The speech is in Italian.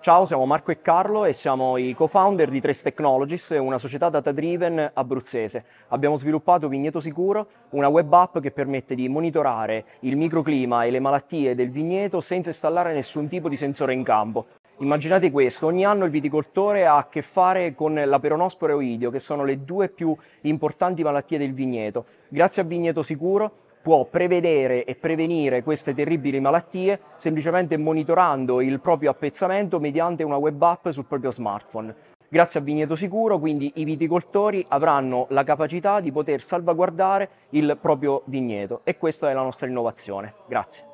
Ciao, siamo Marco e Carlo e siamo i co-founder di Trace Technologies, una società data-driven abruzzese. Abbiamo sviluppato Vigneto Sicuro, una web app che permette di monitorare il microclima e le malattie del vigneto senza installare nessun tipo di sensore in campo. Immaginate questo, ogni anno il viticoltore ha a che fare con la peronospora e oidio, che sono le due più importanti malattie del vigneto. Grazie a Vigneto Sicuro può prevedere e prevenire queste terribili malattie semplicemente monitorando il proprio appezzamento mediante una web app sul proprio smartphone. Grazie a Vigneto Sicuro, quindi i viticoltori avranno la capacità di poter salvaguardare il proprio vigneto e questa è la nostra innovazione. Grazie.